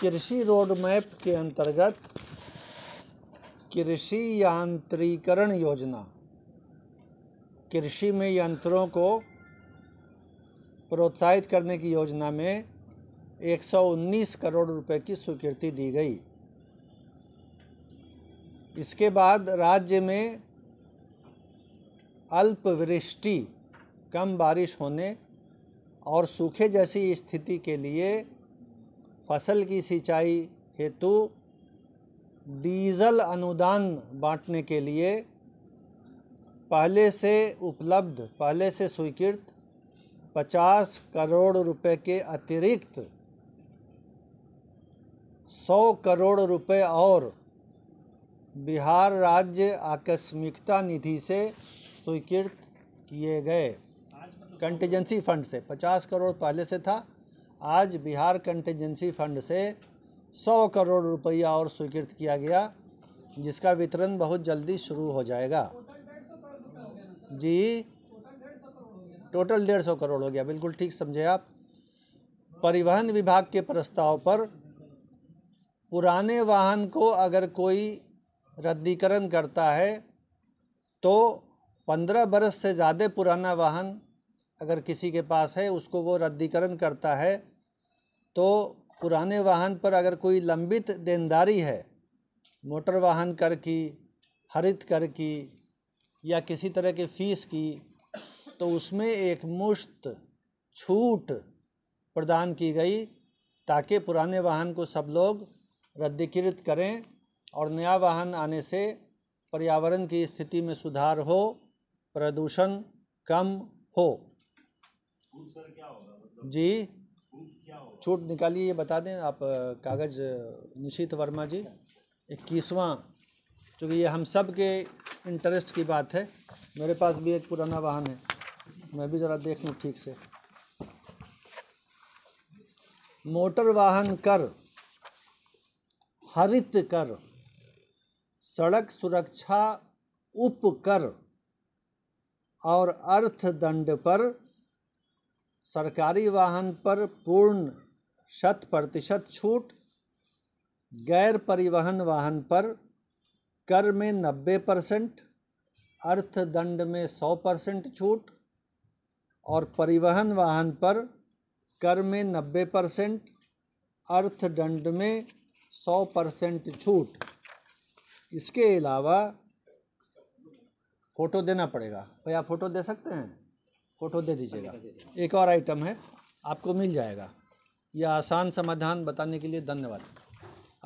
कृषि road map के अंतर्गत कृषि यांत्रिकरण योजना कृषि में यंत्रों को प्रोत्साहित करने की योजना में 119 करोड़ रुपए की स्वीकृति दी गई इसके बाद राज्य में अल्पवृष्टि कम बारिश होने और सूखे जैसी स्थिति के लिए फसल की सिंचाई हेतु डीज़ल अनुदान बांटने के लिए पहले से उपलब्ध पहले से स्वीकृत 50 करोड़ रुपए के अतिरिक्त 100 करोड़ रुपए और बिहार राज्य आकस्मिकता निधि से स्वीकृत किए गए मतलब कंटीजेंसी फंड से 50 करोड़ पहले से था आज बिहार कंटेजेंसी फंड से 100 करोड़ रुपया और स्वीकृत किया गया जिसका वितरण बहुत जल्दी शुरू हो जाएगा जी टोटल डेढ़ सौ करोड़ हो गया बिल्कुल ठीक समझे आप परिवहन विभाग के प्रस्ताव पर पुराने वाहन को अगर कोई रद्दीकरण करता है तो पंद्रह बरस से ज़्यादा पुराना वाहन अगर किसी के पास है उसको वो रद्दीकरण करता है तो पुराने वाहन पर अगर कोई लंबित देनदारी है मोटर वाहन कर की हरित कर की या किसी तरह की फ़ीस की तो उसमें एक मुश्त छूट प्रदान की गई ताकि पुराने वाहन को सब लोग रद्दीकृत करें और नया वाहन आने से पर्यावरण की स्थिति में सुधार हो प्रदूषण कम हो मतलब जी छूट निकाली ये बता दें आप कागज़ निशित वर्मा जी इक्कीसवां चूँकि ये हम सब के इंटरेस्ट की बात है मेरे पास भी एक पुराना वाहन है मैं भी ज़रा देख लूँ ठीक से मोटर वाहन कर हरित कर सड़क सुरक्षा उप कर और अर्थदंड पर सरकारी वाहन पर पूर्ण शत प्रतिशत छूट गैर परिवहन वाहन पर कर में नब्बे परसेंट अर्थदंड में सौ परसेंट छूट और परिवहन वाहन पर कर में नब्बे परसेंट अर्थदंड में सौ परसेंट छूट इसके अलावा फ़ोटो देना पड़ेगा भाई आप फ़ोटो दे सकते हैं फ़ोटो दे दीजिएगा एक और आइटम है आपको मिल जाएगा यह आसान समाधान बताने के लिए धन्यवाद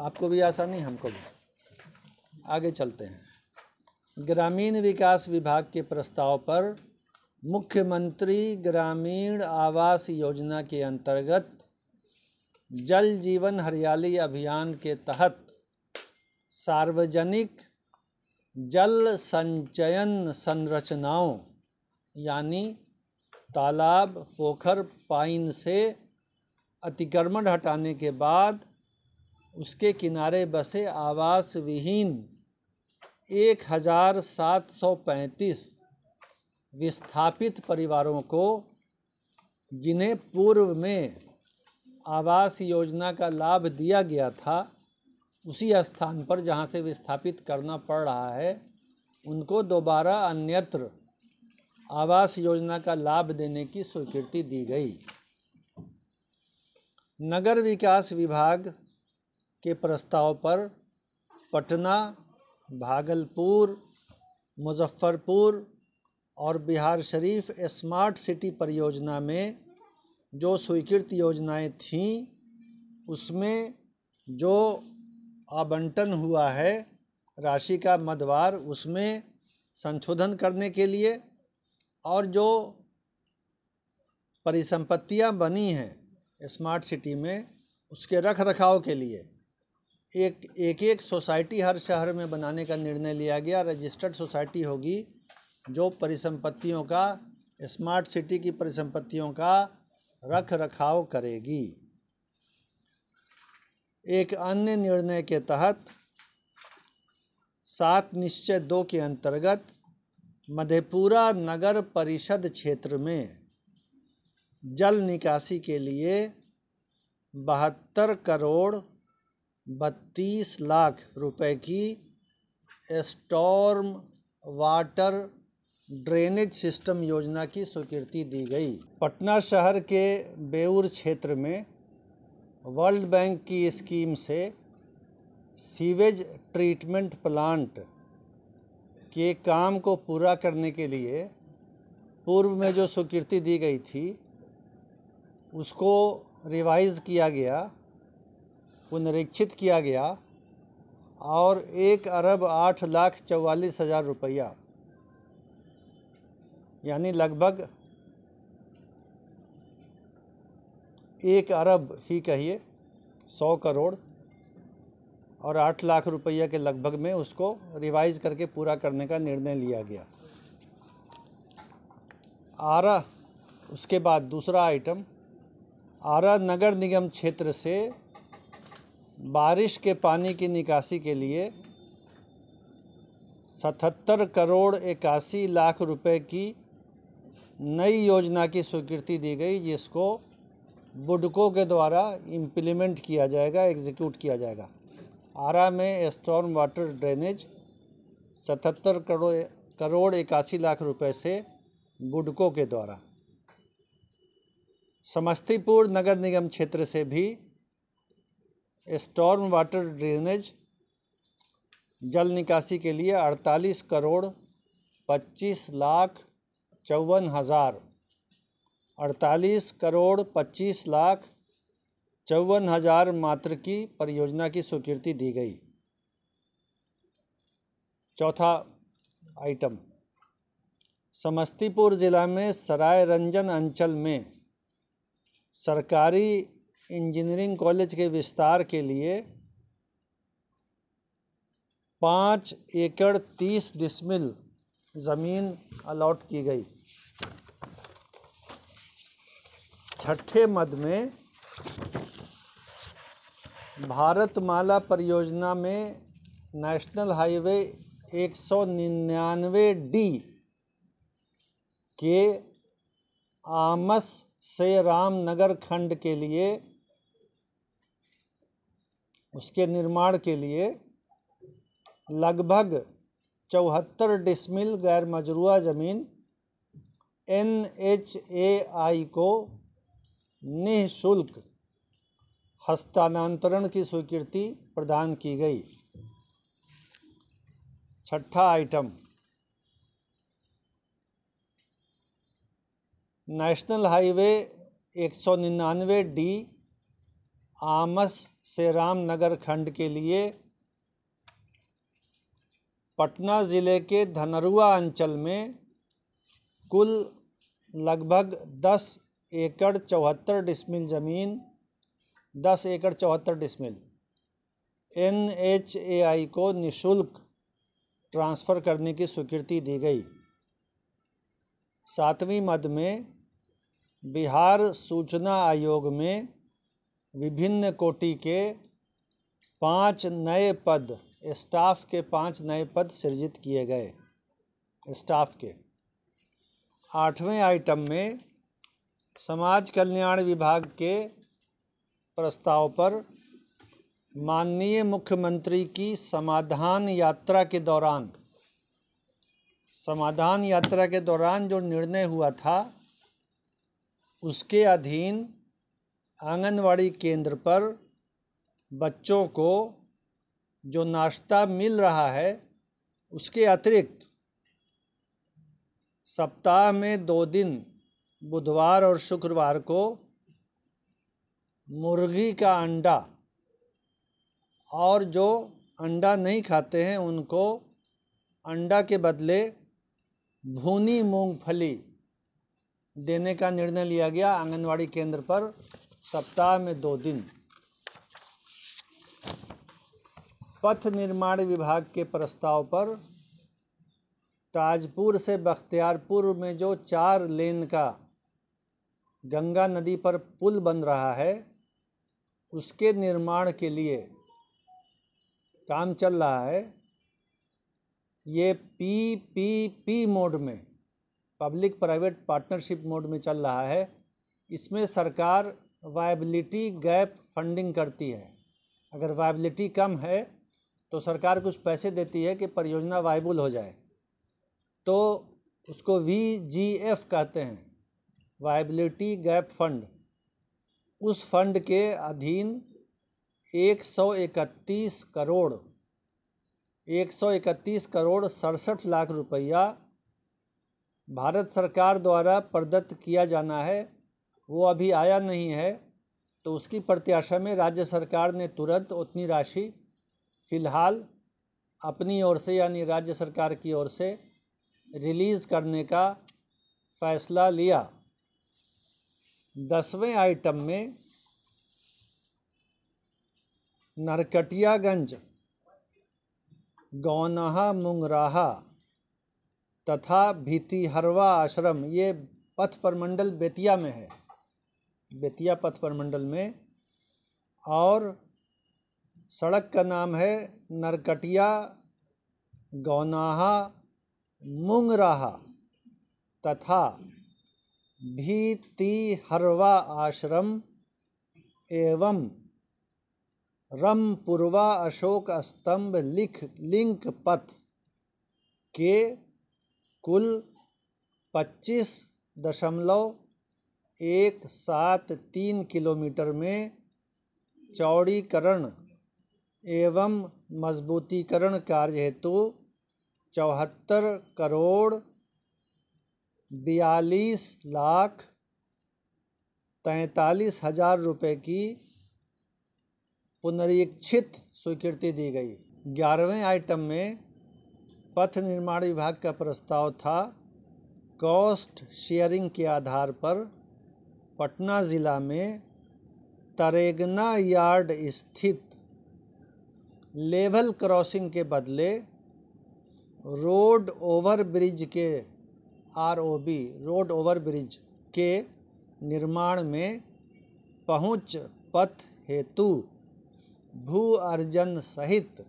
आपको भी आसानी हमको भी आगे चलते हैं ग्रामीण विकास विभाग के प्रस्ताव पर मुख्यमंत्री ग्रामीण आवास योजना के अंतर्गत जल जीवन हरियाली अभियान के तहत सार्वजनिक जल संचयन संरचनाओं यानी तालाब पोखर पाइन से अतिक्रमण हटाने के बाद उसके किनारे बसे आवास विहीन एक हज़ार सात सौ पैंतीस विस्थापित परिवारों को जिन्हें पूर्व में आवास योजना का लाभ दिया गया था उसी स्थान पर जहाँ से विस्थापित करना पड़ रहा है उनको दोबारा अन्यत्र आवास योजना का लाभ देने की स्वीकृति दी गई नगर विकास विभाग के प्रस्ताव पर पटना भागलपुर मुजफ्फरपुर और बिहार शरीफ स्मार्ट सिटी परियोजना में जो स्वीकृत योजनाएं थीं उसमें जो आवंटन हुआ है राशि का मदवार उसमें संशोधन करने के लिए और जो परिसंपत्तियां बनी हैं स्मार्ट सिटी में उसके रख रखाव के लिए एक एक एक सोसाइटी हर शहर में बनाने का निर्णय लिया गया रजिस्टर्ड सोसाइटी होगी जो परिसंपत्तियों का स्मार्ट सिटी की परिसंपत्तियों का रख रखाव करेगी एक अन्य निर्णय के तहत सात निश्चय दो के अंतर्गत मधेपुरा नगर परिषद क्षेत्र में जल निकासी के लिए बहत्तर करोड़ बत्तीस लाख रुपए की स्टॉर्म वाटर ड्रेनेज सिस्टम योजना की स्वीकृति दी गई पटना शहर के बेऊर क्षेत्र में वर्ल्ड बैंक की स्कीम से सीवेज ट्रीटमेंट प्लांट के काम को पूरा करने के लिए पूर्व में जो स्वीकृति दी गई थी उसको रिवाइज़ किया गया पुनरीक्षित किया गया और एक अरब आठ लाख चौवालीस हज़ार रुपया यानी लगभग एक अरब ही कहिए सौ करोड़ और आठ लाख रुपया के लगभग में उसको रिवाइज करके पूरा करने का निर्णय लिया गया आरा उसके बाद दूसरा आइटम आरा नगर निगम क्षेत्र से बारिश के पानी की निकासी के लिए सतहत्तर करोड़ इक्यासी लाख रुपए की नई योजना की स्वीकृति दी गई जिसको बुडको के द्वारा इम्प्लीमेंट किया जाएगा एग्जीक्यूट किया जाएगा आरा में स्टॉर्म वाटर ड्रेनेज सतहत्तर करोड़ करोड़ इक्यासी लाख रुपए से बुडको के द्वारा समस्तीपुर नगर निगम क्षेत्र से भी स्टॉर्म वाटर ड्रेनेज जल निकासी के लिए 48 करोड़ 25 लाख चौवन हज़ार अड़तालीस करोड़ पच्चीस लाख चौवन हज़ार मात्र की परियोजना की स्वीकृति दी गई चौथा आइटम समस्तीपुर ज़िला में सराय रंजन अंचल में सरकारी इंजीनियरिंग कॉलेज के विस्तार के लिए पाँच एकड़ तीस डिसमिल ज़मीन अलाट की गई छठे मद में भारतमाला परियोजना में नेशनल हाईवे एक सौ निन्यानवे डी के आमस से रामनगर खंड के लिए उसके निर्माण के लिए लगभग चौहत्तर डिसमिल गैर मजरूआ ज़मीन एन एच ए आई को निःशुल्क हस्तांतरण की स्वीकृति प्रदान की गई छठा आइटम नेशनल हाईवे एक सौ निन्यानवे डी आमस से रामनगर खंड के लिए पटना ज़िले के धनरुआ अंचल में कुल लगभग दस एकड़ चौहत्तर डिसमिल ज़मीन दस एकड़ चौहत्तर decimal N H A I को निशुल्क ट्रांसफ़र करने की स्वीकृति दी गई सातवीं मद में बिहार सूचना आयोग में विभिन्न कोटि के पाँच नए पद स्टाफ के पाँच नए पद सृजित किए गए स्टाफ के आठवें आइटम में समाज कल्याण विभाग के प्रस्ताव पर माननीय मुख्यमंत्री की समाधान यात्रा के दौरान समाधान यात्रा के दौरान जो निर्णय हुआ था उसके अधीन आंगनवाड़ी केंद्र पर बच्चों को जो नाश्ता मिल रहा है उसके अतिरिक्त सप्ताह में दो दिन बुधवार और शुक्रवार को मुर्गी का अंडा और जो अंडा नहीं खाते हैं उनको अंडा के बदले भूनी मूंगफली देने का निर्णय लिया गया आंगनवाड़ी केंद्र पर सप्ताह में दो दिन पथ निर्माण विभाग के प्रस्ताव पर ताजपुर से बख्तियारपुर में जो चार लेन का गंगा नदी पर पुल बन रहा है उसके निर्माण के लिए काम चल रहा है ये पी पी पी मोड में पब्लिक प्राइवेट पार्टनरशिप मोड में चल रहा है इसमें सरकार वायबिलिटी गैप फंडिंग करती है अगर वायबिलिटी कम है तो सरकार कुछ पैसे देती है कि परियोजना वायबुल हो जाए तो उसको वी जी एफ कहते हैं वायबिलिटी गैप फंड उस फंड के अधीन 131 करोड़ 131 करोड़ सड़सठ लाख रुपया भारत सरकार द्वारा प्रदत्त किया जाना है वो अभी आया नहीं है तो उसकी प्रत्याशा में राज्य सरकार ने तुरंत उतनी राशि फ़िलहाल अपनी ओर से यानी राज्य सरकार की ओर से रिलीज़ करने का फ़ैसला लिया दसवें आइटम में नरकटियागंज गौनाहा मुंगराहा तथा भीतिहरवा आश्रम ये पथ परमंडल बेतिया में है बेतिया पथ परमंडल में और सड़क का नाम है नरकटिया गौनाहा मुंगराहा तथा भीतिहरवा आश्रम एवं रमपुरवा अशोक स्तंभ लिख लिंक पथ के कुल पच्चीस दशमलव एक सात तीन किलोमीटर में चौड़ीकरण एवं मज़बूतीकरण कार्य हेतु चौहत्तर करोड़ बयालीस लाख तैंतालीस हज़ार रुपये की पुनरीक्षित स्वीकृति दी गई ग्यारहवें आइटम में पथ निर्माण विभाग का प्रस्ताव था कॉस्ट शेयरिंग के आधार पर पटना ज़िला में तरेगना यार्ड स्थित लेवल क्रॉसिंग के बदले रोड ओवर ब्रिज के R O B road over bridge के निर्माण में पहुंच पथ हेतु भू अर्जन सहित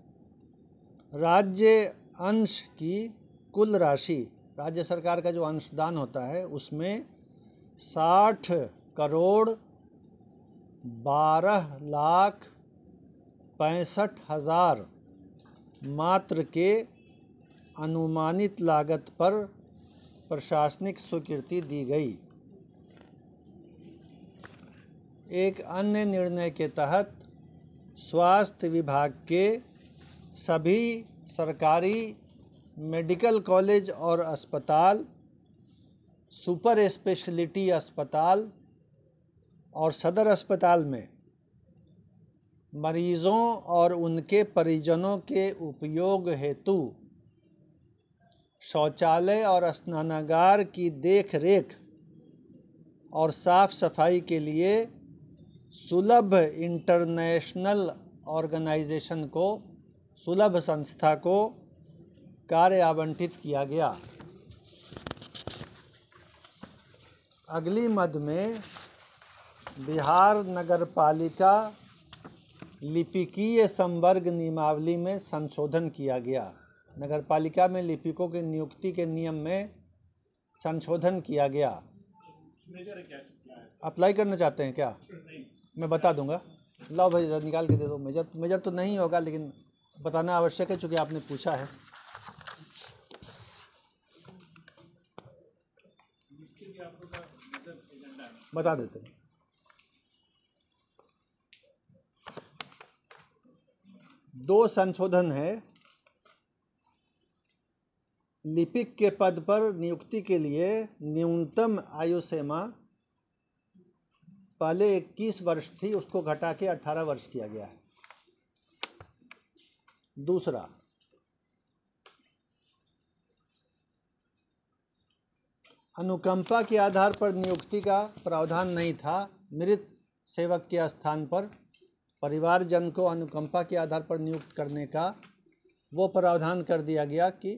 राज्य अंश की कुल राशि राज्य सरकार का जो अंशदान होता है उसमें साठ करोड़ बारह लाख पैंसठ हज़ार मात्र के अनुमानित लागत पर प्रशासनिक स्वीकृति दी गई एक अन्य निर्णय के तहत स्वास्थ्य विभाग के सभी सरकारी मेडिकल कॉलेज और अस्पताल सुपर स्पेशलिटी अस्पताल और सदर अस्पताल में मरीज़ों और उनके परिजनों के उपयोग हेतु शौचालय और स्नानागार की देख रेख और साफ़ सफाई के लिए सुलभ इंटरनेशनल ऑर्गेनाइजेशन को सुलभ संस्था को कार्य आवंटित किया गया अगली मद में बिहार नगर पालिका लिपिकीय संवर्ग नियमावली में संशोधन किया गया नगर पालिका में लिपिकों की नियुक्ति के नियम में संशोधन किया गया अप्लाई करना चाहते हैं क्या मैं बता दूंगा लाओ भाई निकाल के दे दो मेजर मेजर तो नहीं होगा लेकिन बताना आवश्यक है चूँकि आपने पूछा है बता देते हैं दो संशोधन है लिपिक के पद पर नियुक्ति के लिए न्यूनतम आयु सीमा पहले 21 वर्ष थी उसको घटा के 18 वर्ष किया गया है दूसरा अनुकंपा के आधार पर नियुक्ति का प्रावधान नहीं था मृत सेवक के स्थान पर परिवारजन को अनुकंपा के आधार पर नियुक्त करने का वो प्रावधान कर दिया गया कि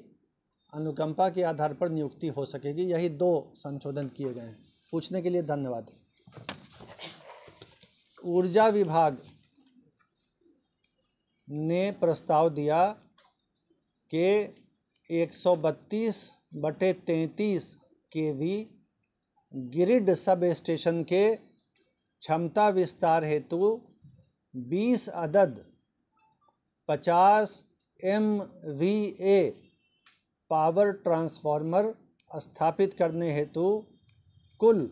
अनुकंपा के आधार पर नियुक्ति हो सकेगी यही दो संशोधन किए गए हैं पूछने के लिए धन्यवाद ऊर्जा विभाग ने प्रस्ताव दिया कि 132 बटे तैंतीस के वी ग्रिड सब स्टेशन के क्षमता विस्तार हेतु 20 अदद 50 M V A power transformer स्थापित करने हेतु कुल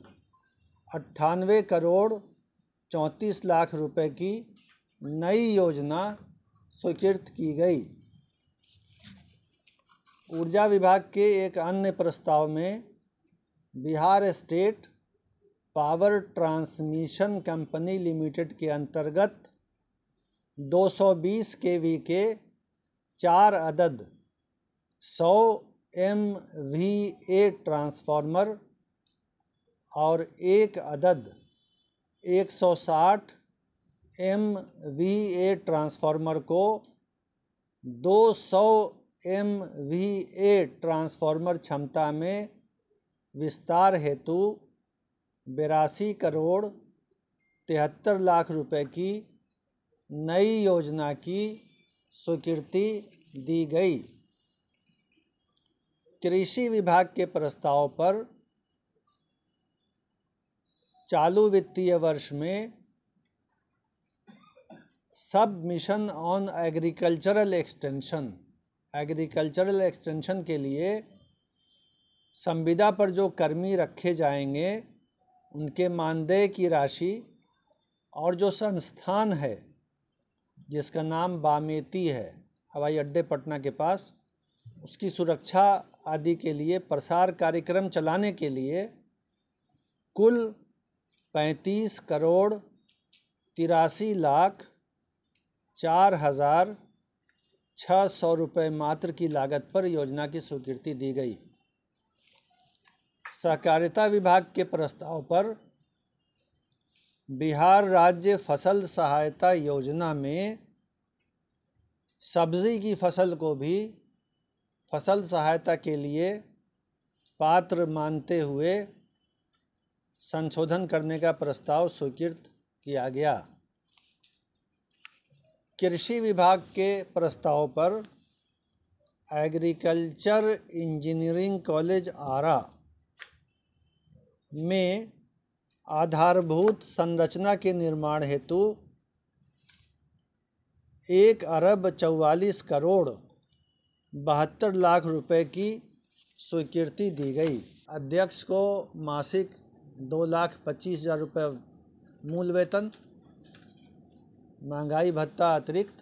अट्ठानवे करोड़ चौंतीस लाख रुपए की नई योजना स्वीकृत की गई ऊर्जा विभाग के एक अन्य प्रस्ताव में Bihar state power transmission company limited के अंतर्गत 220 केवी के चार अदद 100 एम वी ए ट्रांसफार्मर और एक अदद 160 एम वी ए ट्रांसफार्मर को 200 एम वी ए ट्रांसफार्मर क्षमता में विस्तार हेतु बेरासी करोड़ तिहत्तर लाख रुपए की नई योजना की स्वीकृति दी गई कृषि विभाग के प्रस्ताव पर चालू वित्तीय वर्ष में sub mission on agricultural extension agricultural extension के लिए संविदा पर जो कर्मी रखे जाएंगे उनके मानदेय की राशि और जो संस्थान है जिसका नाम बामेती है हवाई अड्डे पटना के पास उसकी सुरक्षा आदि के लिए प्रसार कार्यक्रम चलाने के लिए कुल पैंतीस करोड़ तिरासी लाख चार हज़ार छः सौ रुपये मात्र की लागत पर योजना की स्वीकृति दी गई सहकारिता विभाग के प्रस्ताव पर बिहार राज्य फसल सहायता योजना में सब्ज़ी की फसल को भी फसल सहायता के लिए पात्र मानते हुए संशोधन करने का प्रस्ताव स्वीकृत किया गया कृषि विभाग के प्रस्ताव पर एग्रीकल्चर इंजीनियरिंग कॉलेज आरा में आधारभूत संरचना के निर्माण हेतु एक अरब चौवालीस करोड़ बहत्तर लाख रुपए की स्वीकृति दी गई अध्यक्ष को मासिक दो लाख पच्चीस हज़ार रुपये मूल वेतन महंगाई भत्ता अतिरिक्त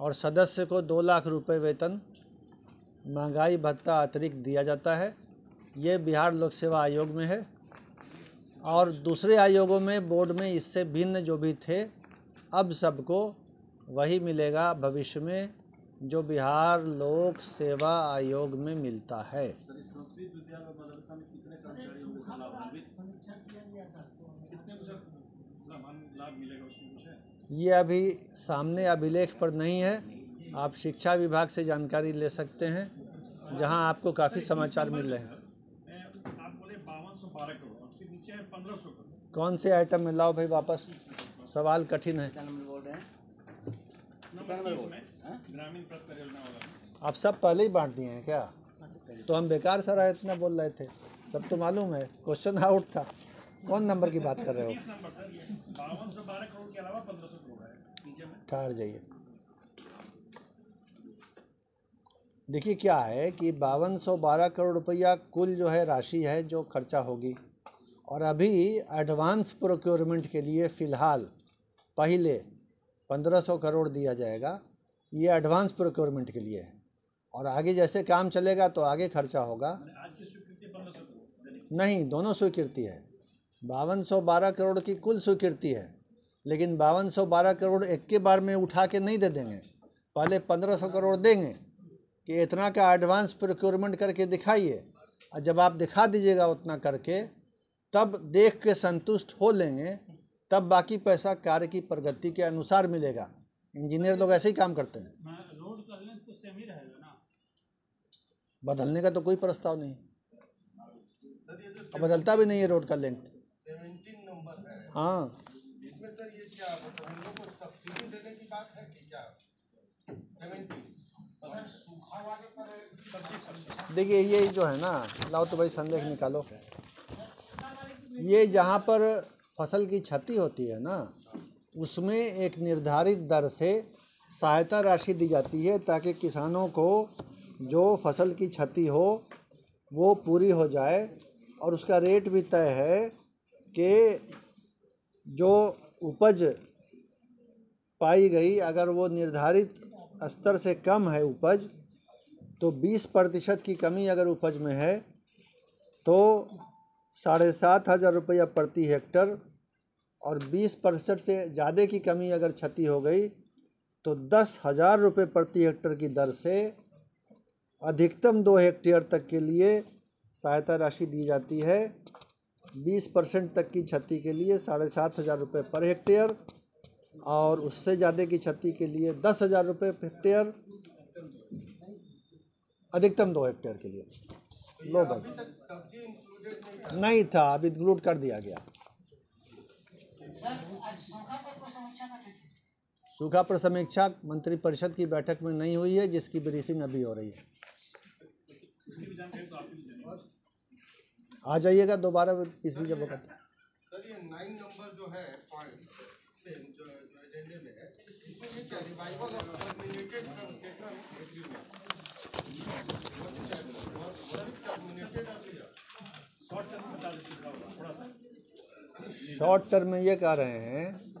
और सदस्य को दो लाख रुपए वेतन महंगाई भत्ता अतिरिक्त दिया जाता है ये बिहार लोक सेवा आयोग में है और दूसरे आयोगों में बोर्ड में इससे भिन्न जो भी थे अब सबको वही मिलेगा भविष्य में जो बिहार लोक सेवा आयोग में मिलता है ये अभी सामने अभिलेख पर नहीं है आप शिक्षा विभाग से जानकारी ले सकते हैं जहां आपको काफ़ी समाचार मिल रहे हैं कौन से आइटम में लाओ भाई वापस सवाल कठिन है हाँ? आप सब पहले ही बांट दिए हैं क्या हाँ, तो हम बेकार सारा इतना बोल रहे थे सब तो मालूम है क्वेश्चन आउट था कौन नंबर की बात कर रहे हो ठहर जाइए देखिए क्या है कि बावन सौ बारह करोड़ रुपया कुल जो है राशि है जो खर्चा होगी और अभी एडवांस प्रोक्योरमेंट के लिए फ़िलहाल पहले पंद्रह सौ करोड़ दिया जाएगा ये एडवांस प्रोक्योरमेंट के लिए है और आगे जैसे काम चलेगा तो आगे खर्चा होगा नहीं दोनों स्वीकृति है बावन सौ बारह करोड़ की कुल स्वीकृति है लेकिन बावन सौ बारह करोड़ एक के बार में उठा के नहीं दे देंगे पहले पंद्रह सौ करोड़ देंगे कि इतना का एडवांस प्रोक्योरमेंट करके दिखाइए और जब आप दिखा दीजिएगा उतना करके तब देख के संतुष्ट हो लेंगे तब बाकी पैसा कार्य की प्रगति के अनुसार मिलेगा इंजीनियर लोग ऐसे ही काम करते हैं तो बदलने का तो कोई प्रस्ताव नहीं और बदलता भी नहीं है रोड का लेंथ हाँ इसमें सर ये क्या तो को सब्सिडी देने की बात है कि मतलब देखिए ये जो है ना लाओ तो भाई संदेश निकालो ये जहाँ पर फसल की क्षति होती है ना उसमें एक निर्धारित दर से सहायता राशि दी जाती है ताकि किसानों को जो फसल की क्षति हो वो पूरी हो जाए और उसका रेट भी तय है कि जो उपज पाई गई अगर वो निर्धारित स्तर से कम है उपज तो 20 प्रतिशत की कमी अगर उपज में है तो साढ़े सात हज़ार रुपया प्रति हेक्टर और 20 प्रतिशत से ज़्यादा की कमी अगर क्षति हो गई तो दस हज़ार रुपये प्रति हेक्टर की दर से अधिकतम दो हेक्टेयर तक के लिए सहायता राशि दी जाती है 20 परसेंट तक की क्षति के लिए साढ़े सात हज़ार रुपये पर हेक्टेयर और उससे ज़्यादा की क्षति के लिए दस हज़ार रुपये हेक्टेयर अधिकतम दो हेक्टेयर के लिए लो भाई नहीं था अब इंक्लूड कर दिया गया सूखा पर समीक्षा मंत्री परिषद की बैठक में नहीं हुई है जिसकी ब्रीफिंग अभी हो रही है आ जाइएगा दोबारा इसी जब वक्त शॉर्ट टर्म में ये कह रहे हैं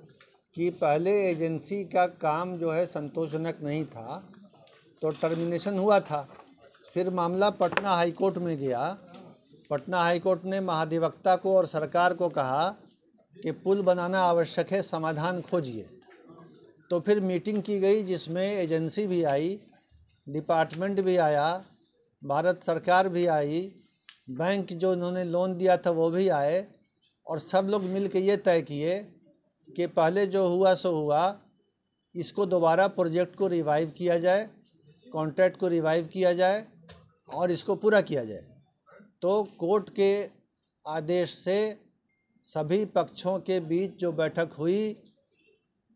कि पहले एजेंसी का काम जो है संतोषजनक नहीं था तो टर्मिनेशन हुआ था फिर मामला पटना हाईकोर्ट में गया पटना हाईकोर्ट ने महाधिवक्ता को और सरकार को कहा कि पुल बनाना आवश्यक है समाधान खोजिए तो फिर मीटिंग की गई जिसमें एजेंसी भी आई डिपार्टमेंट भी आया भारत सरकार भी आई बैंक जो उन्होंने लोन दिया था वो भी आए और सब लोग मिल के ये तय किए कि पहले जो हुआ सो हुआ इसको दोबारा प्रोजेक्ट को रिवाइव किया जाए कॉन्ट्रैक्ट को रिवाइव किया जाए और इसको पूरा किया जाए तो कोर्ट के आदेश से सभी पक्षों के बीच जो बैठक हुई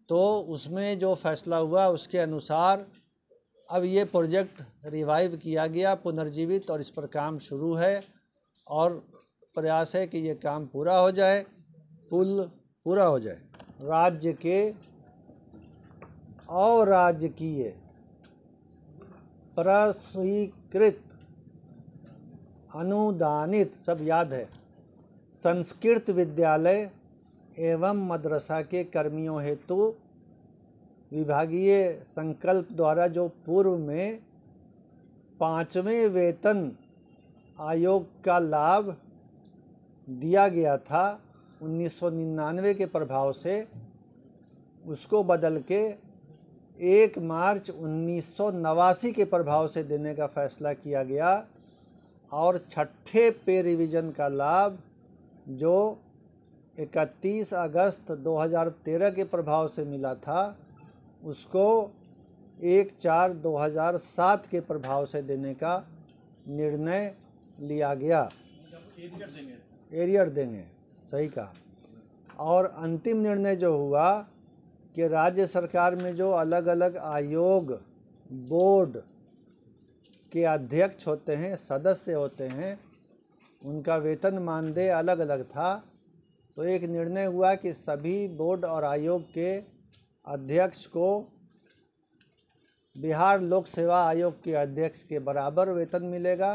तो उसमें जो फैसला हुआ उसके अनुसार अब ये प्रोजेक्ट रिवाइव किया गया पुनर्जीवित और इस पर काम शुरू है और प्रयास है कि ये काम पूरा हो जाए पुल पूरा हो जाए राज्य के और राजकीय प्रस्वीकृत अनुदानित सब याद है संस्कृत विद्यालय एवं मदरसा के कर्मियों हेतु विभागीय संकल्प द्वारा जो पूर्व में पाँचवें वेतन आयोग का लाभ दिया गया था 1999 के प्रभाव से उसको बदल के एक मार्च उन्नीस के प्रभाव से देने का फैसला किया गया और छठे पे रिवीजन का लाभ जो 31 अगस्त 2013 के प्रभाव से मिला था उसको एक चार 2007 के प्रभाव से देने का निर्णय लिया गया एरियर देंगे सही कहा और अंतिम निर्णय जो हुआ कि राज्य सरकार में जो अलग अलग आयोग बोर्ड के अध्यक्ष होते हैं सदस्य होते हैं उनका वेतन मानदेय अलग अलग था तो एक निर्णय हुआ कि सभी बोर्ड और आयोग के अध्यक्ष को बिहार लोक सेवा आयोग के अध्यक्ष के बराबर वेतन मिलेगा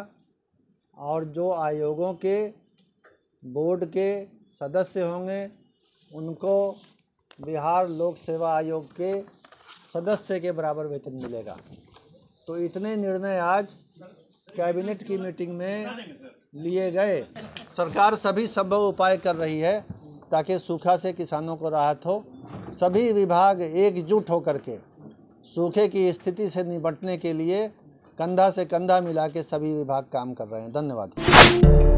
और जो आयोगों के बोर्ड के सदस्य होंगे उनको बिहार लोक सेवा आयोग के सदस्य के बराबर वेतन मिलेगा तो इतने निर्णय आज कैबिनेट की मीटिंग में लिए गए सरकार सभी संभव उपाय कर रही है ताकि सूखा से किसानों को राहत हो सभी विभाग एकजुट होकर के सूखे की स्थिति से निपटने के लिए कंधा से कंधा मिला के सभी विभाग काम कर रहे हैं धन्यवाद